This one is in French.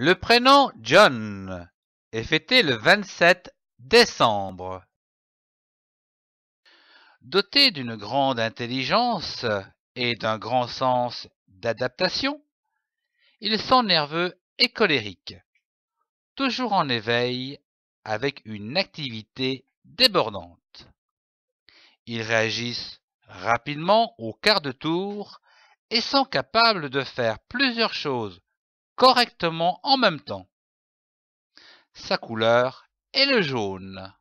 Le prénom John est fêté le 27 décembre. Doté d'une grande intelligence et d'un grand sens d'adaptation, ils sont nerveux et colériques, toujours en éveil avec une activité débordante. Ils réagissent rapidement au quart de tour et sont capables de faire plusieurs choses correctement en même temps. Sa couleur est le jaune.